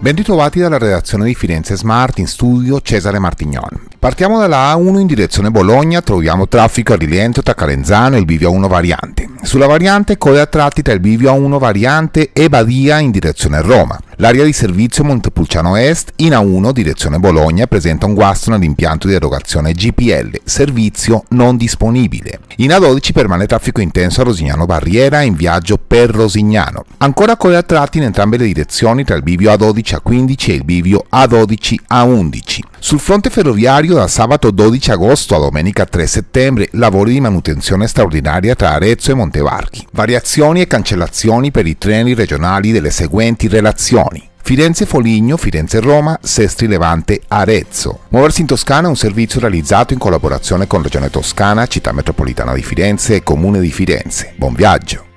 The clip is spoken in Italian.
Ben ritrovati dalla redazione di Firenze Smart in studio Cesare Martignon. Partiamo dalla A1 in direzione Bologna, troviamo traffico a rilento tra Calenzano e il Bivio A1 variante. Sulla variante code a tratti tra il Bivio A1 variante e Badia in direzione Roma. L'area di servizio Montepulciano Est in A1 direzione Bologna presenta un guasto nell'impianto di erogazione GPL, servizio non disponibile. In A12 permane traffico intenso a Rosignano Barriera in viaggio per Rosignano. Ancora con a tratti in entrambe le direzioni tra il bivio A12 A15 e il bivio A12 A11. Sul fronte ferroviario da sabato 12 agosto a domenica 3 settembre lavori di manutenzione straordinaria tra Arezzo e Montevarchi. Variazioni e cancellazioni per i treni regionali delle seguenti relazioni. Firenze-Foligno, Firenze-Roma, Sestri-Levante-Arezzo. Muoversi in Toscana è un servizio realizzato in collaborazione con Regione Toscana, Città Metropolitana di Firenze e Comune di Firenze. Buon viaggio!